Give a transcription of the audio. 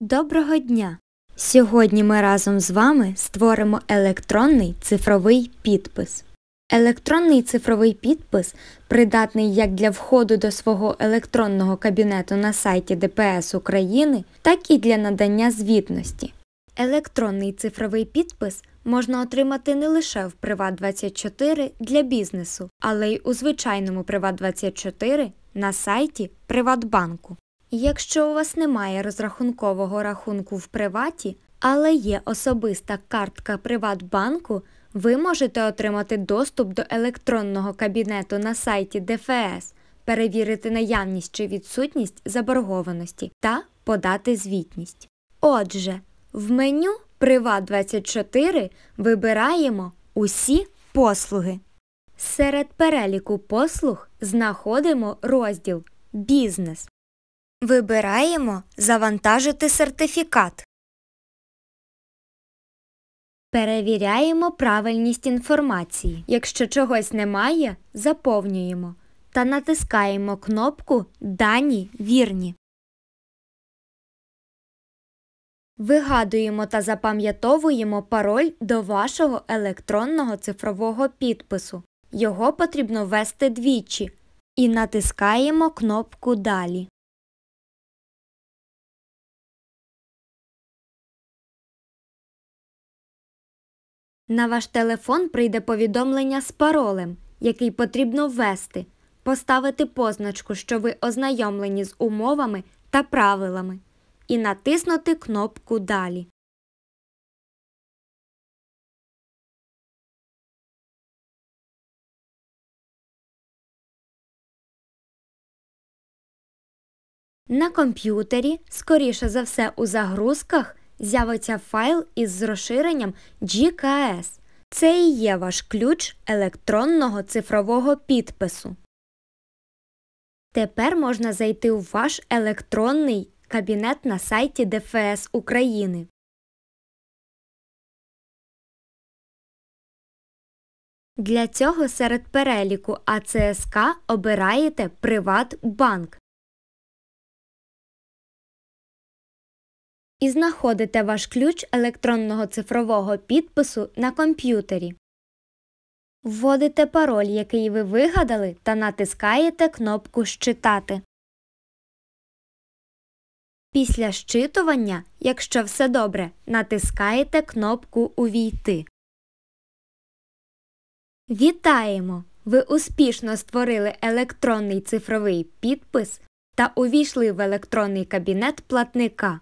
Доброго дня! Сьогодні ми разом з вами створимо електронний цифровий підпис. Електронний цифровий підпис, придатний як для входу до свого електронного кабінету на сайті ДПС України, так і для надання звітності. Електронний цифровий підпис можна отримати не лише в Приват24 для бізнесу, але й у звичайному Приват24 на сайті Приватбанку. Якщо у вас немає розрахункового рахунку в приваті, але є особиста картка Приватбанку, ви можете отримати доступ до електронного кабінету на сайті ДФС, перевірити наявність чи відсутність заборгованості та подати звітність. Отже, в меню Приват24 вибираємо усі послуги. Серед переліку послуг знаходимо розділ Бізнес. Вибираємо Завантажити сертифікат. Перевіряємо правильність інформації. Якщо чогось немає, заповнюємо та натискаємо кнопку Дані вірні. Вигадуємо та запам'ятовуємо пароль до вашого електронного цифрового підпису. Його потрібно ввести двічі і натискаємо кнопку Далі. На ваш телефон прийде повідомлення з паролем, який потрібно ввести, поставити позначку, що ви ознайомлені з умовами та правилами, і натиснути кнопку Далі. На комп'ютері, скоріше за все, у загрузках з'явиться файл із розширенням GKS. Це і є ваш ключ електронного цифрового підпису. Тепер можна зайти у ваш електронний кабінет на сайті ДФС України. Для цього серед переліку АЦСК обираєте Приватбанк. і знаходите ваш ключ електронного цифрового підпису на комп'ютері. Вводите пароль, який ви вигадали, та натискаєте кнопку Щитати. Після щитування, якщо все добре, натискаєте кнопку Увійти. Вітаємо! Ви успішно створили електронний цифровий підпис та увійшли в електронний кабінет платника.